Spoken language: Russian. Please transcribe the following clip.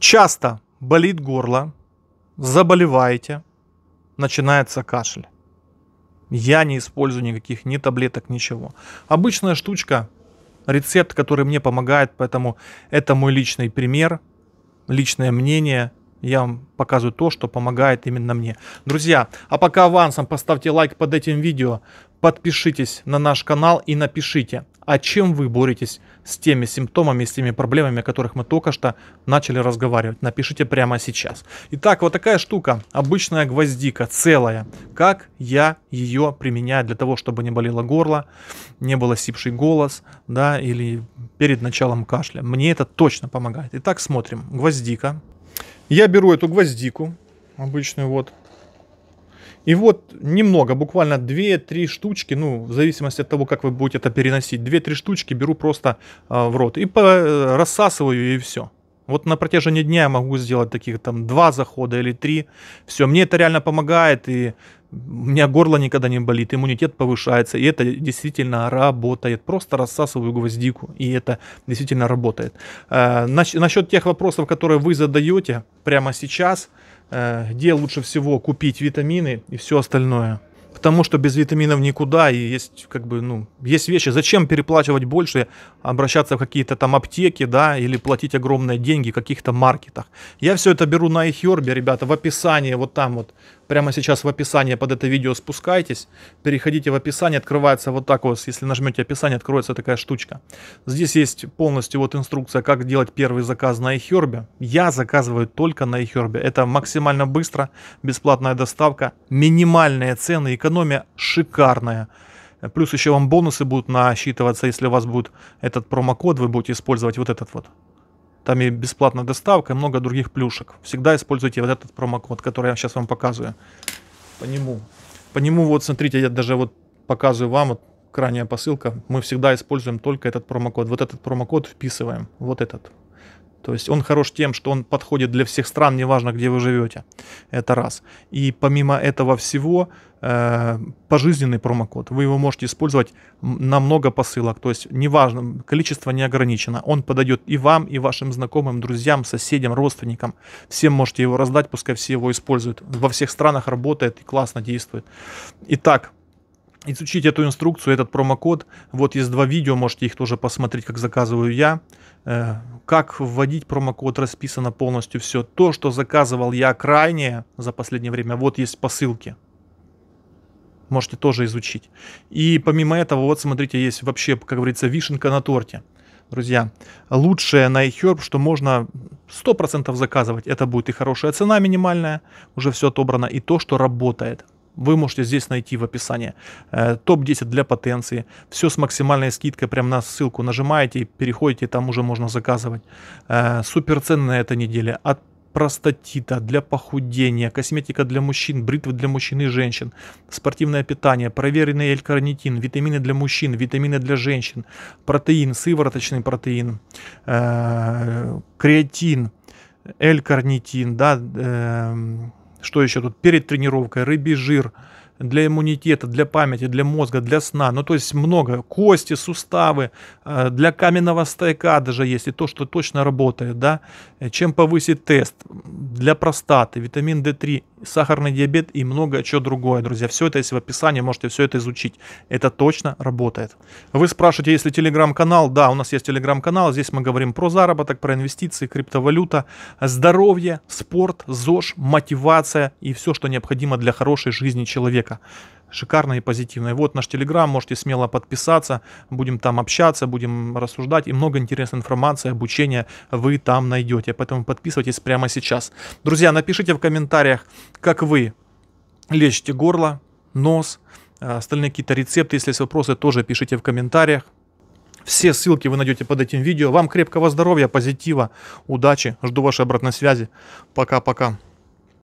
Часто болит горло, заболеваете, начинается кашель. Я не использую никаких ни таблеток, ничего. Обычная штучка, рецепт, который мне помогает, поэтому это мой личный пример, личное мнение. Я вам показываю то, что помогает именно мне. Друзья, а пока авансом поставьте лайк под этим видео, подпишитесь на наш канал и напишите, а чем вы боретесь с теми симптомами, с теми проблемами, о которых мы только что начали разговаривать. Напишите прямо сейчас. Итак, вот такая штука, обычная гвоздика, целая. Как я ее применяю для того, чтобы не болело горло, не было сипший голос, да, или перед началом кашля. Мне это точно помогает. Итак, смотрим. Гвоздика. Я беру эту гвоздику, обычную вот, и вот немного, буквально 2-3 штучки, ну, в зависимости от того, как вы будете это переносить, 2-3 штучки беру просто э, в рот и э, рассасываю, и все. Вот на протяжении дня я могу сделать таких там два захода или три. Все, мне это реально помогает, и у меня горло никогда не болит, иммунитет повышается, и это действительно работает. Просто рассасываю гвоздику, и это действительно работает. Э, нас, насчет тех вопросов, которые вы задаете прямо сейчас, э, где лучше всего купить витамины и все остальное – потому что без витаминов никуда, и есть как бы, ну, есть вещи, зачем переплачивать больше, обращаться в какие-то там аптеки, да, или платить огромные деньги в каких-то маркетах. Я все это беру на Ихьорбе, ребята, в описании, вот там вот, прямо сейчас в описании под это видео спускайтесь переходите в описание, открывается вот так вот, если нажмете описание, откроется такая штучка. Здесь есть полностью вот инструкция, как делать первый заказ на iHerb. Я заказываю только на iHerb. Это максимально быстро, бесплатная доставка, минимальные цены, экономия шикарная. Плюс еще вам бонусы будут насчитываться, если у вас будет этот промокод, вы будете использовать вот этот вот. Там и бесплатная доставка, и много других плюшек. Всегда используйте вот этот промокод, который я сейчас вам показываю. По нему. По нему вот, смотрите, я даже вот показываю вам, вот крайняя посылка. Мы всегда используем только этот промокод. Вот этот промокод вписываем. Вот этот. То есть он хорош тем, что он подходит для всех стран, неважно, где вы живете. Это раз. И помимо этого всего, э, пожизненный промокод. Вы его можете использовать на много посылок. То есть неважно, количество не ограничено. Он подойдет и вам, и вашим знакомым, друзьям, соседям, родственникам. Всем можете его раздать, пускай все его используют. Во всех странах работает и классно действует. Итак, изучить эту инструкцию, этот промокод. Вот есть два видео, можете их тоже посмотреть, как заказываю я. Э, как вводить промокод, расписано полностью все. То, что заказывал я крайнее за последнее время, вот есть по ссылке. Можете тоже изучить. И помимо этого, вот смотрите, есть вообще, как говорится, вишенка на торте. Друзья, лучшее на iHerb, что можно 100% заказывать. Это будет и хорошая цена минимальная, уже все отобрано, и то, что работает вы можете здесь найти в описании. Э, Топ-10 для потенции. Все с максимальной скидкой, прям на ссылку нажимаете, переходите, там уже можно заказывать. Э, Супер цены на этой неделе. От простатита, для похудения, косметика для мужчин, бритвы для мужчин и женщин, спортивное питание, проверенный L-карнитин, витамины для мужчин, витамины для женщин, протеин, сывороточный протеин, э -э креатин, L-карнитин, да, э что еще тут? Перед тренировкой рыбий жир, для иммунитета, для памяти, для мозга, для сна. Ну, то есть много. Кости, суставы, э, для каменного стояка даже есть, и то, что точно работает, да. Чем повысить тест? Для простаты, витамин D3, сахарный диабет и многое что другое, друзья. Все это есть в описании, можете все это изучить. Это точно работает. Вы спрашиваете, есть ли телеграм-канал? Да, у нас есть телеграм-канал. Здесь мы говорим про заработок, про инвестиции, криптовалюта, здоровье, спорт, ЗОЖ, мотивация и все, что необходимо для хорошей жизни человека человека. Шикарно и позитивно. И вот наш Телеграм, можете смело подписаться, будем там общаться, будем рассуждать, и много интересной информации, обучения вы там найдете. Поэтому подписывайтесь прямо сейчас. Друзья, напишите в комментариях, как вы лечите горло, нос, а, остальные какие-то рецепты. Если есть вопросы, тоже пишите в комментариях. Все ссылки вы найдете под этим видео. Вам крепкого здоровья, позитива, удачи. Жду вашей обратной связи. Пока-пока.